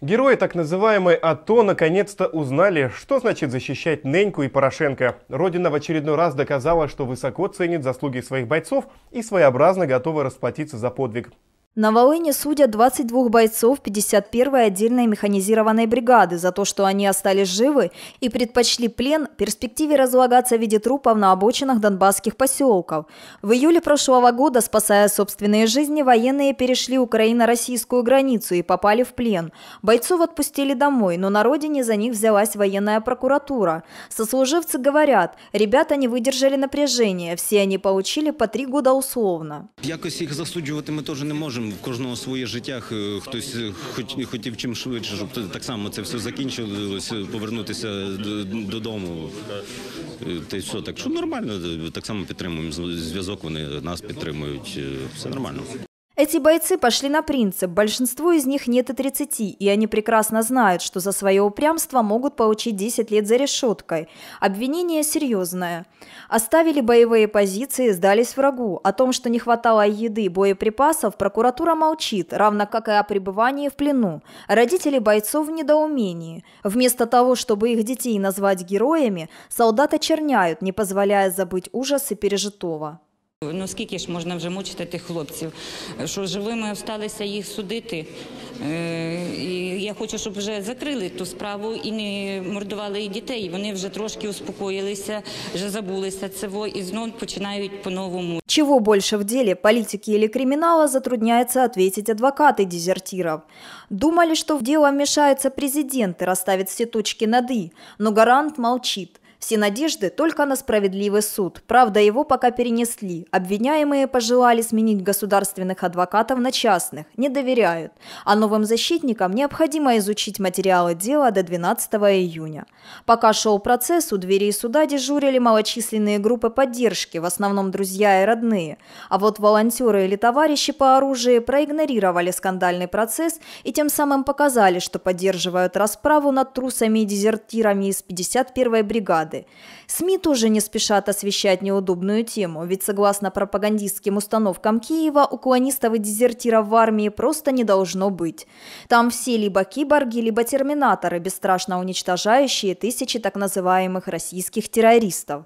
Герои так называемой АТО наконец-то узнали, что значит защищать Неньку и Порошенко. Родина в очередной раз доказала, что высоко ценит заслуги своих бойцов и своеобразно готова расплатиться за подвиг. На Волыне судят 22 бойцов 51-й отдельной механизированной бригады за то, что они остались живы и предпочли плен перспективе разлагаться в виде трупов на обочинах донбасских поселков. В июле прошлого года, спасая собственные жизни, военные перешли украино-российскую границу и попали в плен. Бойцов отпустили домой, но на родине за них взялась военная прокуратура. Сослуживцы говорят, ребята не выдержали напряжения, все они получили по три года условно. Якось их засуджувати мы тоже не можем. в кожного своє життя хтось е, хотів чим швидше, щоб так само це все закінчилось, повернутися додому. Е, та й все так, що нормально, е, так само підтримуємо зв'язок. Вони нас підтримують. Все нормально. Эти бойцы пошли на принцип, большинству из них нет и 30, и они прекрасно знают, что за свое упрямство могут получить 10 лет за решеткой. Обвинение серьезное. Оставили боевые позиции, сдались врагу. О том, что не хватало еды боеприпасов, прокуратура молчит, равно как и о пребывании в плену. Родители бойцов в недоумении. Вместо того, чтобы их детей назвать героями, солдаты черняют, не позволяя забыть ужасы пережитого. Ну скільки ж можна вже мучити тих хлопців, що живими осталися їх судити. І Я хочу, щоб вже закрили ту справу і не мордували і дітей. Вони вже трошки успокоилися, вже забулися цього и знов починають по-новому. Чего больше в деле, политики или криминала, затрудняется ответить адвокаты дезертиров. Думали, что в дело вмешается президент и расставит все точки над «и», но гарант молчит. Все надежды только на справедливый суд. Правда, его пока перенесли. Обвиняемые пожелали сменить государственных адвокатов на частных. Не доверяют. А новым защитникам необходимо изучить материалы дела до 12 июня. Пока шел процесс, у дверей суда дежурили малочисленные группы поддержки, в основном друзья и родные. А вот волонтеры или товарищи по оружию проигнорировали скандальный процесс и тем самым показали, что поддерживают расправу над трусами и дезертирами из 51-й бригады рады. СМИ тоже не спешат освещать неудобную тему, ведь согласно пропагандистским установкам Киева, уклонистов и дезертиров в армии просто не должно быть. Там все либо киборги, либо терминаторы, бесстрашно уничтожающие тысячи так называемых российских террористов.